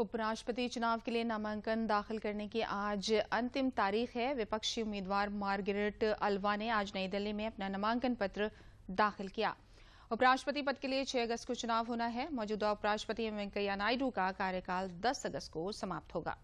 उपराष्ट्रपति चुनाव के लिए नामांकन दाखिल करने की आज अंतिम तारीख है विपक्षी उम्मीदवार मार्गरेट अल्वा ने आज नई दिल्ली में अपना नामांकन पत्र दाखिल किया उपराष्ट्रपति पद के लिए 6 अगस्त को चुनाव होना है मौजूदा उपराष्ट्रपति एम वेंकैया नायडू का कार्यकाल 10 अगस्त को समाप्त होगा